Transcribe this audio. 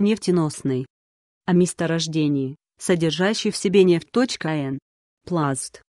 нефтеносный, о месторождении, содержащий в себе нефть.н, пласт,